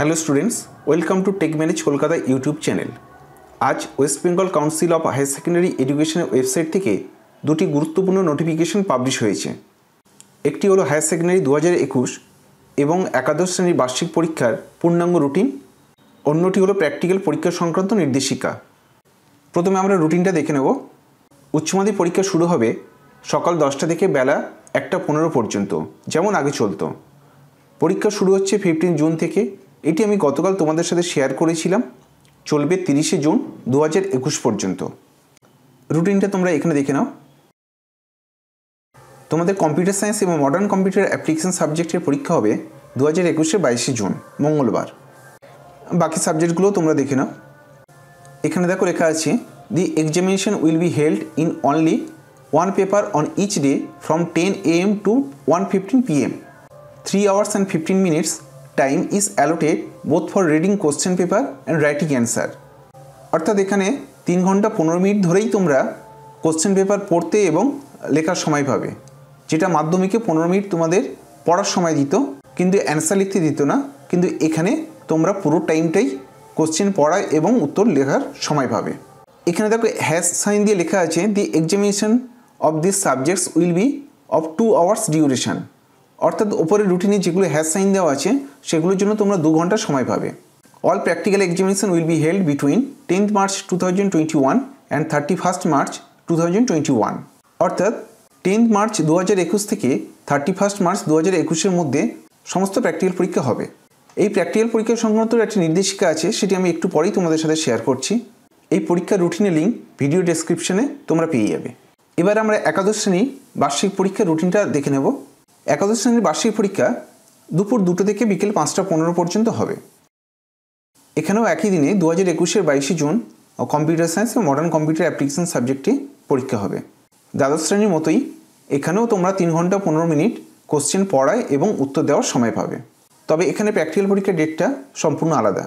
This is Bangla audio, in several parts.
hello students welcome to tech manage Kolkata YouTube channel আজ West Bengal council of higher secondary এডুকেশনের ওয়েবসাইট থেকে দুটি গুরুত্বপূর্ণ নোটিফিকেশন পাবলিশ হয়েছে একটি হলো হায়ার সেকেন্ডারি দু হাজার একুশ এবং একাদশ শ্রেণীর বার্ষিক পরীক্ষার পূর্ণাঙ্গ রুটিন অন্যটি হলো প্র্যাকটিক্যাল পরীক্ষা সংক্রান্ত নির্দেশিকা প্রথমে আমরা রুটিনটা দেখে নেব উচ্চমাধ্যমিক পরীক্ষা শুরু হবে সকাল দশটা থেকে বেলা একটা পনেরো পর্যন্ত যেমন আগে চলতো পরীক্ষা শুরু হচ্ছে ফিফটিন জুন থেকে এটি আমি গতকাল তোমাদের সাথে শেয়ার করেছিলাম চলবে তিরিশে জুন দু একুশ পর্যন্ত রুটিনটা তোমরা এখানে দেখে নাও তোমাদের কম্পিউটার সায়েন্স এবং মডার্ন কম্পিউটার অ্যাপ্লিকেশন সাবজেক্টের পরীক্ষা হবে দু হাজার একুশে বাইশে জুন মঙ্গলবার বাকি সাবজেক্টগুলো তোমরা দেখে নাও এখানে দেখো লেখা আছে the examination will be held in only one paper on each day from ten A M to one fifteen P M three hours and fifteen minutes time is allotted both for reading question paper and writing answer অর্থাৎ এখানে তিন ঘন্টা পনেরো মিনিট ধরেই তোমরা কোশ্চেন পেপার পড়তে এবং লেখার সময় পাবে যেটা মাধ্যমিকে পনেরো মিনিট তোমাদের পড়ার সময় দিত কিন্তু অ্যান্সার লিখতে দিত না কিন্তু এখানে তোমরা পুরো টাইমটাই কোশ্চেন পড়া এবং উত্তর লেখার সময় পাবে এখানে দেখো হ্যাশ সাইন দিয়ে লেখা আছে the examination of this subjects will be of two hours duration অর্থাৎ ওপরে রুটিনে যেগুলো হ্যাশ সাইন দেওয়া আছে সেগুলোর জন্য তোমরা দু ঘন্টা সময় পাবে all practical examination will be held between tenth March two thousand twenty one and thirty first March two thousand twenty one অর্থাৎ টেন্থ মার্চ দু হাজার একুশ থেকে থার্টি ফার্স্ট মার্চ দু হাজার একুশের মধ্যে সমস্ত প্র্যাকটিক্যাল পরীক্ষা হবে এই প্র্যাকটিক্যাল পরীক্ষা সংক্রান্ত একটি নির্দেশিকা আছে সেটি আমি একটু পরেই তোমাদের সাথে শেয়ার করছি এই পরীক্ষার রুটিনের লিঙ্ক ভিডিও ডেসক্রিপশনে তোমরা পেয়ে যাবে এবার আমরা একাদশ শ্রেণীর বার্ষিক পরীক্ষার রুটিনটা দেখে নেব একাদশ শ্রেণীর বার্ষিক পরীক্ষা দুপুর দুটো থেকে বিকেল পাঁচটা পনেরো পর্যন্ত হবে এখানেও একই দিনে দু হাজার একুশের বাইশে জুন কম্পিউটার সায়েন্স এবং মডার্ন কম্পিউটার অ্যাপ্লিকেশন সাবজেক্টে পরীক্ষা হবে দ্বাদশ শ্রেণীর মতোই এখানেও তোমরা তিন ঘন্টা পনেরো মিনিট কোশ্চেন পড়ায় এবং উত্তর দেওয়ার সময় পাবে তবে এখানে প্র্যাকটিক্যাল পরীক্ষার ডেটটা সম্পূর্ণ আলাদা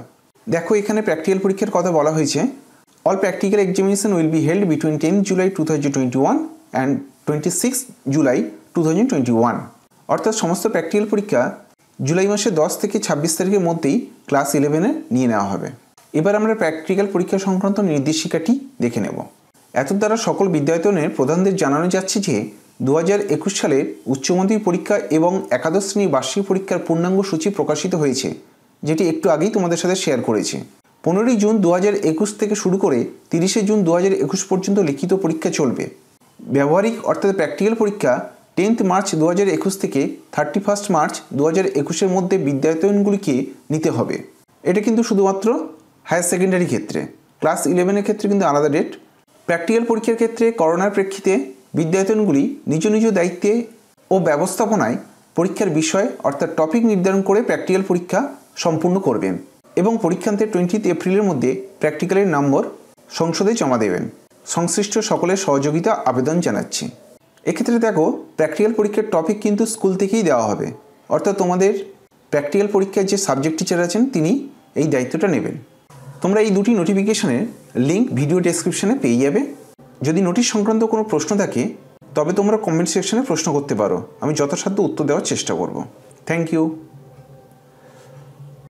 দেখো এখানে প্র্যাকটিক্যাল পরীক্ষার কথা বলা হয়েছে all practical examination will be held between ten July two thousand twenty one and twenty six July two thousand twenty one অর্থাৎ সমস্ত প্র্যাকটিক্যাল পরীক্ষা জুলাই মাসের দশ থেকে ছাব্বিশ তারিখের মধ্যেই ক্লাস ইলেভেনে নিয়ে নেওয়া হবে এবার আমরা প্র্যাকটিক্যাল পরীক্ষা সংক্রান্ত নির্দেশিকাটি দেখে নেব এত দ্বারা সকল বিদ্যায়তনের প্রধানদের জানানো যাচ্ছে যে দু হাজার একুশ সালের উচ্চমাধ্যমিক পরীক্ষা এবং একাদশ শ্রেণী বার্ষিক পরীক্ষার পূর্ণাঙ্গ সূচি প্রকাশিত হয়েছে যেটি একটু আগেই তোমাদের সাথে শেয়ার করেছে পনেরোই জুন দু হাজার একুশ থেকে শুরু করে তিরিশে জুন দু হাজার একুশ পর্যন্ত লিখিত পরীক্ষা চলবে ব্যবহারিক অর্থাৎ প্র্যাকটিক্যাল পরীক্ষা টেন্থ মার্চ দু থেকে থার্টি ফার্স্ট মার্চ দু হাজার একুশের মধ্যে বিদ্যায়তনগুলিকে নিতে হবে এটা কিন্তু শুধুমাত্র হায়ার সেকেন্ডারি ক্ষেত্রে ক্লাস ইলেভেনের ক্ষেত্রে কিন্তু আলাদা ডেট প্র্যাকটিক্যাল পরীক্ষার ক্ষেত্রে করোনার প্রেক্ষিতে বিদ্যায়তনগুলি নিজ নিজ দায়িত্বে ও ব্যবস্থাপনায় পরীক্ষার বিষয় অর্থাৎ টপিক নির্ধারণ করে প্র্যাকটিক্যাল পরীক্ষা সম্পূর্ণ করবেন এবং পরীক্ষান্তে টোয়েন্টিথ এপ্রিলের মধ্যে প্র্যাকটিক্যালের নম্বর সংসদে জমা দেবেন সংশ্লিষ্ট সকলের সহযোগিতা আবেদন জানাচ্ছি এক্ষেত্রে দেখো প্র্যাকটিক্যাল পরীক্ষার টপিক কিন্তু স্কুল থেকেই দেওয়া হবে অর্থাৎ তোমাদের প্র্যাকটিক্যাল পরীক্ষার যে সাবজেক্ট টিচার আছেন তিনি এই দায়িত্বটা নেবেন তোমরা এই দুটি নোটিফিকেশনের লিঙ্ক ভিডিও ডেসক্রিপশানে পেয়ে যাবে যদি নোটিশ সংক্রান্ত কোনো প্রশ্ন থাকে তবে তোমরা কমেন্ট সেকশানে প্রশ্ন করতে পারো আমি যথাসাধ্য উত্তর দেওয়ার চেষ্টা করব থ্যাংক ইউ